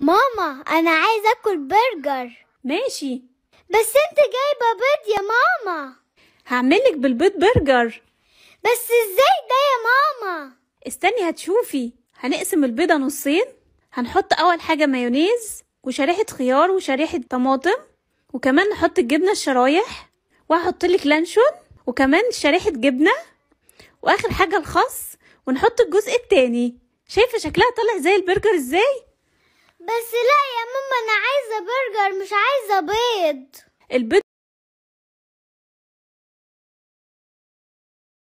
ماما أنا عايز أكل برجر ماشي بس أنت جايبة بيض يا ماما هعملك بالبيض برجر بس إزاي ده يا ماما استني هتشوفي هنقسم البيضة نصين هنحط أول حاجة مايونيز وشريحة خيار وشريحة طماطم وكمان نحط الجبنة الشرايح وهحط لك لانشون وكمان شريحة جبنة واخر حاجة الخس ونحط الجزء التاني شايفة شكلها طالع زي البرجر ازاي بس لا يا ماما انا عايزه برجر مش عايزه بيض البيض